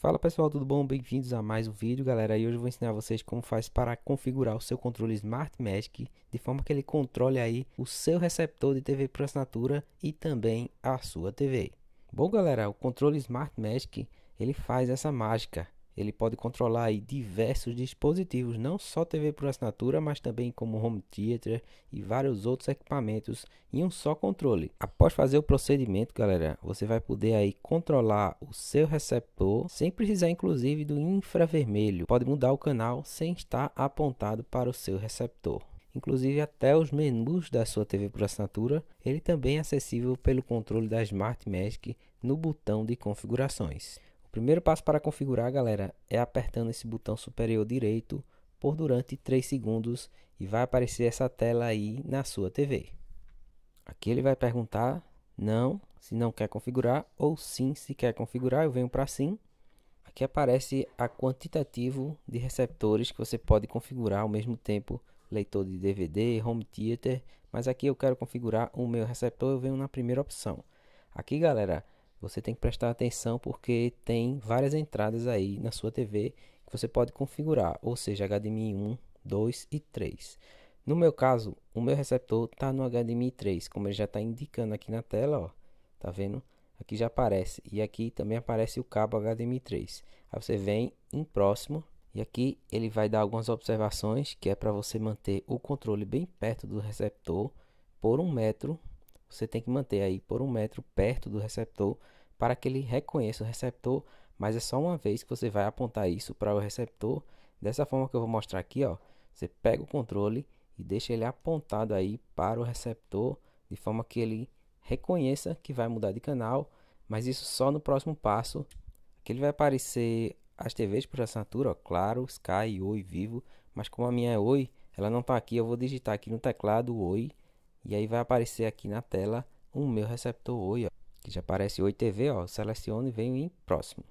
Fala pessoal, tudo bom? Bem-vindos a mais um vídeo, galera. E hoje eu vou ensinar vocês como faz para configurar o seu controle Smart Magic de forma que ele controle aí o seu receptor de TV por assinatura e também a sua TV. Bom, galera, o controle Smart Magic ele faz essa mágica ele pode controlar aí diversos dispositivos, não só TV por assinatura, mas também como home theater e vários outros equipamentos em um só controle. Após fazer o procedimento, galera, você vai poder aí controlar o seu receptor sem precisar inclusive do infravermelho. Pode mudar o canal sem estar apontado para o seu receptor inclusive até os menus da sua TV por assinatura, ele também é acessível pelo controle da Smart Magic no botão de configurações. O primeiro passo para configurar, galera, é apertando esse botão superior direito por durante 3 segundos e vai aparecer essa tela aí na sua TV. Aqui ele vai perguntar não, se não quer configurar, ou sim, se quer configurar, eu venho para sim. Aqui aparece a quantitativo de receptores que você pode configurar ao mesmo tempo, leitor de DVD, home theater, mas aqui eu quero configurar o meu receptor, eu venho na primeira opção. Aqui, galera, você tem que prestar atenção porque tem várias entradas aí na sua TV que você pode configurar, ou seja, HDMI 1, 2 e 3. No meu caso, o meu receptor está no HDMI 3, como ele já está indicando aqui na tela, ó, tá vendo? Aqui já aparece e aqui também aparece o cabo HDMI 3. Aí você vem em próximo e aqui ele vai dar algumas observações que é para você manter o controle bem perto do receptor por um metro você tem que manter aí por um metro perto do receptor para que ele reconheça o receptor, mas é só uma vez que você vai apontar isso para o receptor, dessa forma que eu vou mostrar aqui, ó. Você pega o controle e deixa ele apontado aí para o receptor, de forma que ele reconheça que vai mudar de canal, mas isso só no próximo passo, que ele vai aparecer as TVs por assinatura, ó, claro, Sky, Oi, Vivo, mas como a minha é Oi, ela não está aqui, eu vou digitar aqui no teclado Oi e aí vai aparecer aqui na tela o meu receptor Oi, ó, que já aparece Oi TV, ó, seleciono e venho em próximo.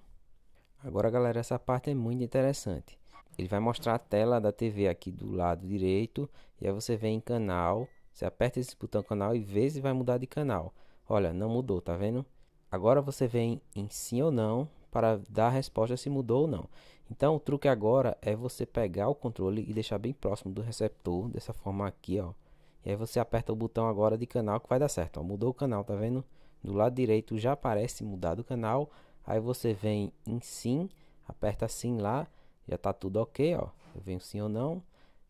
Agora, galera, essa parte é muito interessante. Ele vai mostrar a tela da TV aqui do lado direito, e aí você vem em canal, você aperta esse botão canal e vê se vai mudar de canal. Olha, não mudou, tá vendo? Agora você vem em sim ou não para dar a resposta se mudou ou não. Então o truque agora é você pegar o controle e deixar bem próximo do receptor, dessa forma aqui, ó. E aí você aperta o botão agora de canal que vai dar certo. Ó, mudou o canal, tá vendo? Do lado direito já aparece mudado o canal. Aí você vem em sim, aperta sim lá, já tá tudo ok, ó. Eu venho sim ou não,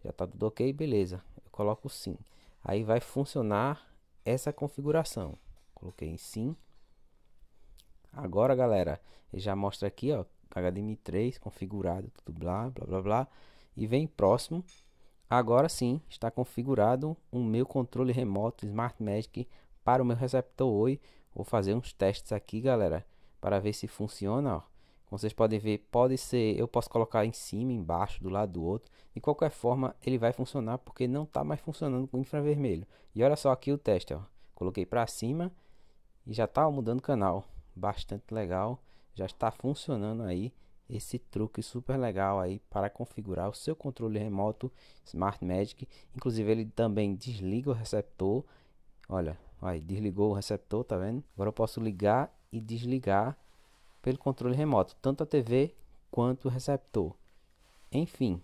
já tá tudo ok, beleza. Eu coloco sim. Aí vai funcionar essa configuração. Coloquei em sim. Agora, galera, ele já mostra aqui, ó, HDMI 3 configurado, tudo blá, blá, blá, blá. E vem próximo, Agora sim, está configurado o meu controle remoto Smart Magic para o meu receptor Oi. Vou fazer uns testes aqui, galera, para ver se funciona, ó. Como vocês podem ver, pode ser, eu posso colocar em cima, embaixo, do lado do outro. De qualquer forma, ele vai funcionar porque não está mais funcionando com infravermelho. E olha só aqui o teste, ó. Coloquei para cima e já está mudando canal. Bastante legal, já está funcionando aí esse truque super legal aí para configurar o seu controle remoto Smart Magic. Inclusive ele também desliga o receptor. Olha, aí desligou o receptor, tá vendo? Agora eu posso ligar e desligar pelo controle remoto, tanto a TV quanto o receptor. Enfim,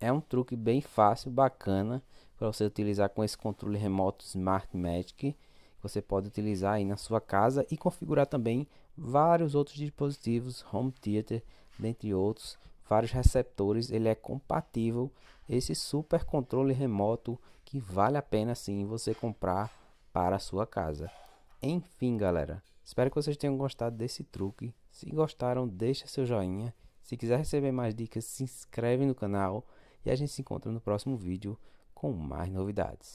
é um truque bem fácil, bacana para você utilizar com esse controle remoto Smart Magic. Você pode utilizar aí na sua casa e configurar também vários outros dispositivos home theater dentre outros, vários receptores, ele é compatível esse super controle remoto que vale a pena sim você comprar para a sua casa. Enfim, galera, espero que vocês tenham gostado desse truque. Se gostaram, deixa seu joinha. Se quiser receber mais dicas, se inscreve no canal e a gente se encontra no próximo vídeo com mais novidades.